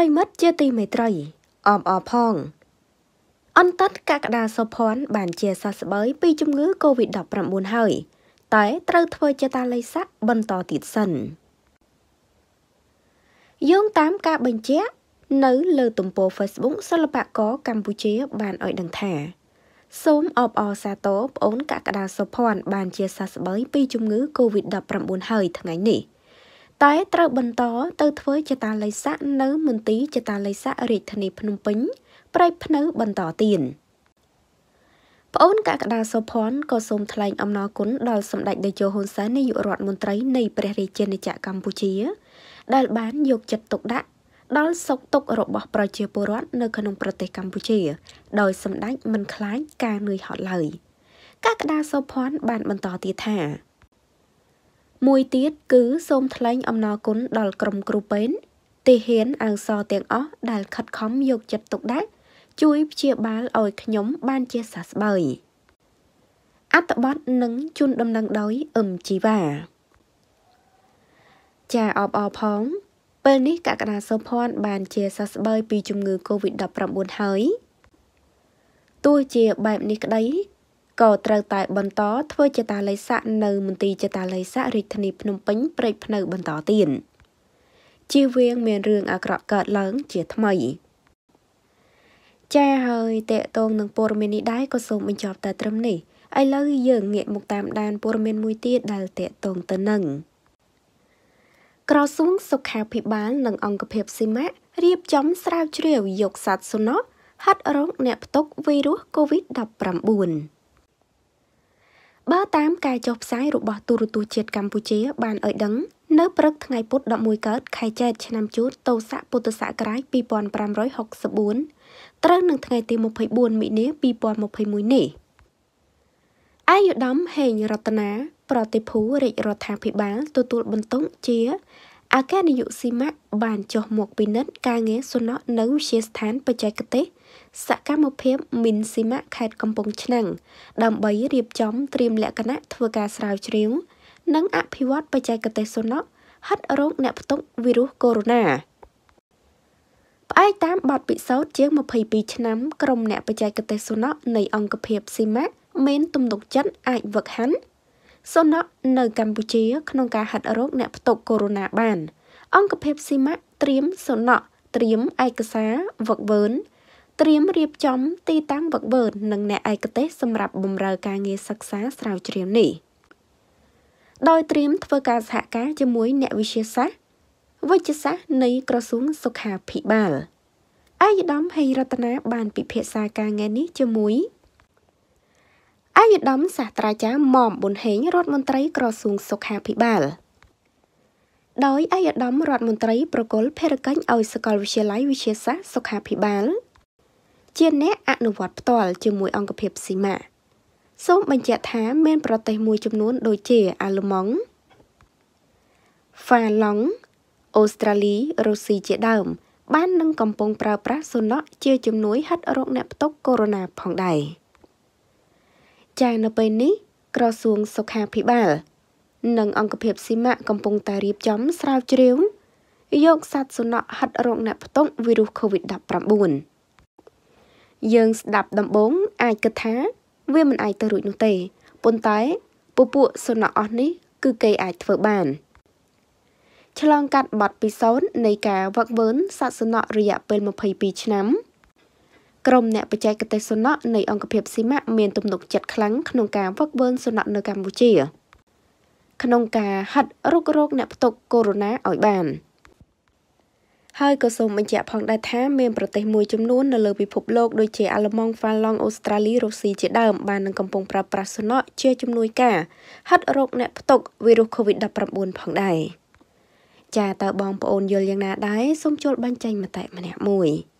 រិមិត្តជាទីមេត្រីអមអរផងអន្តតកកដាសុភ័ណ្ឌបានជាសះស្បើយពីជំងឺ Covid-19 ហើយ តែត្រូវធ្វើជាតាល័យស័កបន្តទៀតសិនយោងតាមការបញ្ជាក់នៅលើទំព័រ Facebook សិល្បករកម្ពុជា បានឲ្យដឹងថា សូមអបអរសាទរប្អូនកកដាសុភ័ណ្ឌបានជាសះស្បើយពីជំងឺ Covid-19 ហើយថ្ងៃនេះ។តែត្រូវបន្ត ទៅធ្វើចតាល័យស័កនៅមន្ទីរចតាល័យស័ករាជធានីភ្នំពេញ ប្រៃភ្នៅបន្តទៀតប្អូនកកដាសុភ័ណ្ឌក៏សូមថ្លែងអំណរគុណដល់សម្ដេចតេជោហ៊ុនសែននាយករដ្ឋមន្ត្រី នៃព្រះរាជាណាចក្រកម្ពុជា ដែលបានយកចិត្តទុកដាក់ដល់សុខទុក្ខរបស់ប្រជាពលរដ្ឋនៅក្នុងប្រទេសកម្ពុជា ដោយសម្ដេចមិនខ្លាច ការនឿយហត់ឡើយកកដាសុភ័ណ្ឌបានបន្តទៀតថាមួយទៀតគឺសូមថ្លែងអំណរគុណដល់ក្រុមគ្រូពេទ្យទីហ៊ានអៅសទាំងអស់ដែល ខិតខំយកចិត្តទុកដាក់ ជួយព្យាបាលឲ្យខ្ញុំ បានជាសះស្បើយអត្តបទនឹងជូនដំណឹងដោយអឹមជីវ៉ាចាអបអរផង ពេលនេះកក្កដាសុភ័ណ្ឌបានជាសះស្បើយពីជំងឺ Covid-19 ហើយទោះជាបែបនេះក្តីក៏ត្រូវតែបន្តធ្វើចេតាល័យស័កនៅ មន្ទីរចេតាល័យស័ករាជធានីភ្នំពេញព្រែកភ្នៅបន្តទៀតជៀសវាងមានរឿងអាក្រក់កើតឡើងជាថ្មីចាហើយតកតងនឹងព័ត៌មាននេះដែរក៏សូមបញ្ចប់ តែត្រឹមនេះឥឡូវយើងងាកមកតាមដានព័ត៌មានមួយទៀតដែលតកតងទៅនឹងក្រសួងសុខាភិបាលនិងអង្គភាពស៊ីម៉ាក់រៀបចំស្រាវជ្រាវយកសត្វសុណោះហាត់រងអ្នកផ្ទុក វីរុស COVID-19 បើតាមការចុះផ្សាយរបស់ទូរទស្សន៍ជាតិកម្ពុជា បានឲ្យដឹងនៅព្រឹកថ្ងៃពុធ11កើតខែចេតឆ្នាំជូតតោស័កពុទ្ធសករាជ2564ត្រូវនឹងថ្ងៃទី24មិនិនា2021នេះអាយុដំហេងរតនាប្រតិភូរាជរដ្ឋាភិបាលទទួលបន្ទុកជាអគ្គនាយកស៊ីម៉ាក់បានចុះមកពិនិត្យការងារសំណក់នៅវិទ្យាស្ថាន បច្ចេកទេសសកម្មភាពមីនស៊ីម៉ាក់ខេត្តកំពង់ឆ្នាំងដើម្បីរៀបចំត្រៀមលក្ខណៈធ្វើការស្រាវជ្រាវនិងអភិវឌ្ឍបច្ចេកទេសសំណក់ហិតរោគអ្នកផ្ទុកវីរុសកូវីដ -19 ផ្អែកតាមបទពិសោធន៍ជាង22ឆ្នាំក្រុមអ្នកបច្ចេកទេសសុណកនៃអង្គភាពស៊ីម៉ាក់មានទំនុកចិត្តអាចវឹកហាត់សុណកនៅកម្ពុជាក្នុងការហាត់រោគអ្នកផ្ទុកកូវីដ -19 បានអង្គភាពស៊ីម៉ាក់ត្រៀមសុណកត្រៀមឯកសារវឹកវើនត្រៀមរៀបចំទីតាំងវឹកវើននិងអ្នកឯកទេសសម្រាប់បម្រើការងារសិក្សាស្រាវជ្រាវនេះដោយត្រៀមធ្វើការសហការជាមួយអ្នកវិទ្យាសាស្ត្រវិទ្យាសាស្ត្រនៃក្រសួងសុខាភិបាលអាយដាមហេរតនាបានពិភាក្សាការងារនេះជាមួយអាយដាមសាស្ត្រាចារ្យមុំប៊ុនហេងរដ្ឋមន្ត្រី ក្រសួងសុខាភិបាល ដោយអាយដាមរដ្ឋមន្ត្រីប្រគល់ភារកិច្ចឲ្យសាកលវិទ្យាល័យវិទ្យាសាស្ត្រសុខាភិបាលជាអ្នកអនុវត្តផ្ទាល់ជាមួយអង្គភាពស៊ីម៉ាសូមបញ្ជាក់ថាមានប្រទេសមួយចំនួន ដូចជាអាល្លឺម៉ង់ហ្វាឡង់អូស្ត្រាលីរុស្ស៊ីជាដើម បាននឹងកំពុងប្រើប្រាស់សុណកជាជំនួយហិតរោគអ្នកផ្ទុកកូវីដ -19 ផងដែរ។ចានៅពេលនេះក្រសួងសុខាភិបាល និងអង្គភាពស៊ីម៉ាក់កំពុងតែរៀបចំស្រាវជ្រាវយកសត្វសុណកហិតរោគអ្នកផ្ទុកវីរុស COVID-19 យើងស្ដាប់ដំបងអាចគិតថាវាមិនអាចទៅរួចនោះទេប៉ុន្តែពពួកសុណកអស់នេះគឺគេអាចធ្វើបាន ឆ្លងកាត់បទពិសោធន៍នៃការវឹកវើសត្វសុណករយៈពេល22ឆ្នាំក្រុមអ្នកបច្ចេកទេសសុណកនៃអង្គភាពស៊ីម៉ាក់មានទំនុកចិត្តខ្លាំងក្នុងការវឹកវើសុណកនៅកម្ពុជាក្នុងការហិតរុករោគអ្នកផ្ទុកកូវីដ -19 ឲ្យបានហើយក៏សូមបញ្ជាក់ផងដែរថាមានប្រទេសមួយចំនួននៅលើពិភពលោកដូចជាអាល្លឺម៉ង់ហ្វាឡង់អូស្ត្រាលីរុស្ស៊ីជាដើម បាននឹងកំពុងប្រើប្រាស់សុណកជាជំនួយការហិតរោគអ្នកផ្ទុកវីរុស COVID-19 ផងដែរចាតើបងប្អូនយល់យ៉ាងណាដែរសូមចូលបញ្ចេញមតិម្នាក់មួយ។